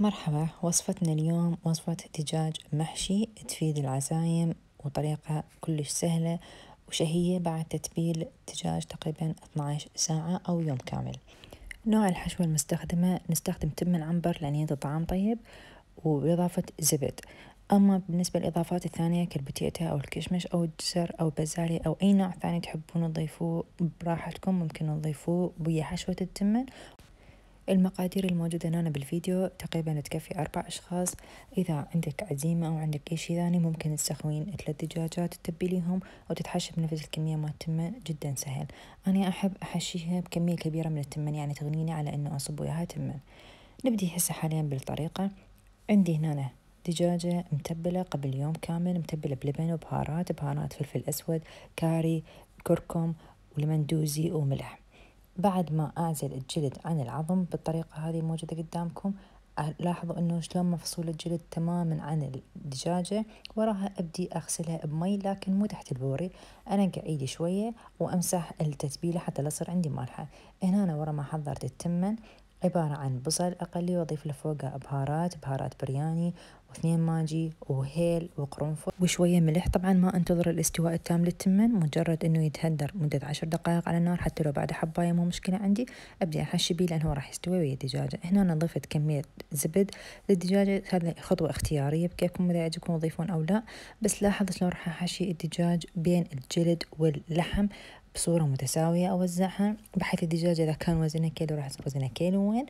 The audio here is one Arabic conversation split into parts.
مرحبا وصفتنا اليوم وصفة دجاج محشي تفيد العزايم وطريقة كلش سهلة وشهية بعد تتبيل دجاج تقريبا 12 ساعة أو يوم كامل نوع الحشوة المستخدمة نستخدم تم العنبر لأن يدي طعم طيب وبإضافة زبد أما بالنسبة للإضافات الثانية كالبتيتا أو الكشمش أو الجزر أو البزالي أو أي نوع ثاني تحبون تضيفوه براحتكم ممكن تضيفوه ويا حشوة التمن المقادير الموجودة هنا بالفيديو تقريبا تكفي أربع أشخاص إذا عندك عزيمة أو عندك أي شي ثاني ممكن تستخوين ثلاث دجاجات تتبليهم وتتحشى بنفس الكمية ما التمن جدا سهل أنا أحب أحشيها بكمية كبيرة من التمن يعني تغنيني على أنه أصب وياها تمن نبدي هسه حاليا بالطريقة عندي هنا دجاجة متبلة قبل يوم كامل متبلة بلبن وبهارات بهارات فلفل أسود كاري كركم ولمندوزي وملح بعد ما أعزل الجلد عن العظم بالطريقة هذه موجودة قدامكم أه، لاحظوا انه شلون مفصول الجلد تماما عن الدجاجة وراها ابدي اغسلها بمي لكن مو تحت البوري انا ايدي شوية وامسح التتبيلة حتى لا صار عندي مالحة هنا أنا ورا ما حضرت التمن عبارة عن بصل أقلي وأضيف لفوقه بهارات بهارات برياني واثنين ماجي وهيل وقرنفل وشوية ملح طبعا ما انتظر الاستواء التام للتمن مجرد انه يتهدر مدة عشر دقائق على النار حتى لو بعد حباية مو مشكلة عندي ابدي احشي بيه لانه راح يستوي ويا الدجاجة هنا انا ضفت كمية زبد للدجاجة هذا خطوة اختيارية بكيفكم اذا يعجبكم تضيفون او لا بس لاحظ شلون راح احشي الدجاج بين الجلد واللحم بصورة متساوية أوزعها بحيث الدجاجة إذا كان وزنها كيلو راح يصير كيلو كيلوين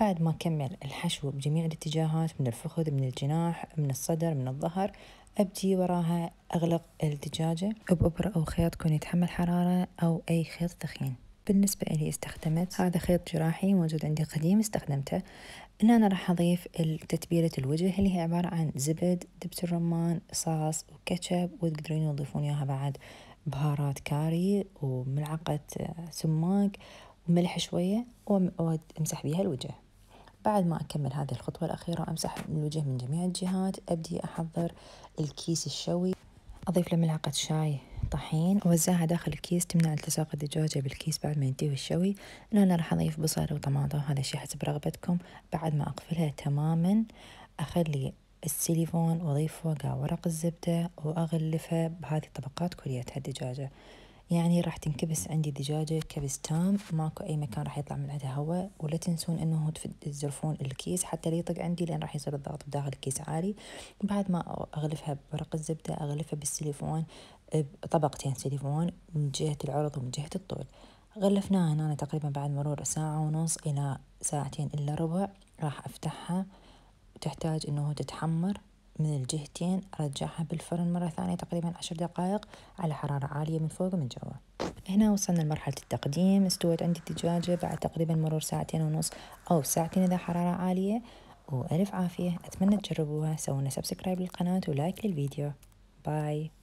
بعد ما أكمل الحشو بجميع الاتجاهات من الفخذ من الجناح من الصدر من الظهر أبدي وراها أغلق الدجاجة بإبرة أو خيط يكون يتحمل حرارة أو أي خيط ثخين بالنسبة لي استخدمت هذا خيط جراحي موجود عندي قديم استخدمته إن أنا راح أضيف تتبيلة الوجه اللي هي عبارة عن زبد دبس الرمان صاص وكاتشب وتقدرين تضيفون إياها بعد بهارات كاري وملعقة سماق وملح شوية وامسح بيها الوجه بعد ما أكمل هذه الخطوة الأخيرة أمسح الوجه من جميع الجهات أبدي أحضر الكيس الشوي أضيف له ملعقة شاي طحين ووزعها داخل الكيس تمنع التصاق الدجاجة بالكيس بعد ما ينتهي الشوي أنا راح أضيف بصل وطماطم هذا الشيء حسب رغبتكم بعد ما أقفلها تماما أخلي السيليفون وأضيف قاع ورق الزبدة وأغلفه بهذه الطبقات كليتها الدجاجة يعني راح تنكبس عندي دجاجة كبس تام ماكو أي مكان راح يطلع من عندها هواء ولا تنسون أنه تزرفون الكيس حتى لا يطق عندي لأن راح يصير الضغط بداخل الكيس عالي بعد ما أغلفها بورق الزبدة أغلفها بالسيليفون بطبقتين سيليفون من جهة العرض ومن جهة الطول غلفناها هنا تقريبا بعد مرور ساعة ونص إلى ساعتين إلا ربع راح أفتحها وتحتاج أنه تتحمر من الجهتين رجعها بالفرن مرة ثانية تقريبا عشر دقائق على حرارة عالية من فوق ومن جوا هنا وصلنا لمرحلة التقديم استوت عندي الدجاجة بعد تقريبا مرور ساعتين ونص أو ساعتين إذا حرارة عالية وألف عافية أتمنى تجربوها سوونا سبسكرايب للقناة ولايك للفيديو باي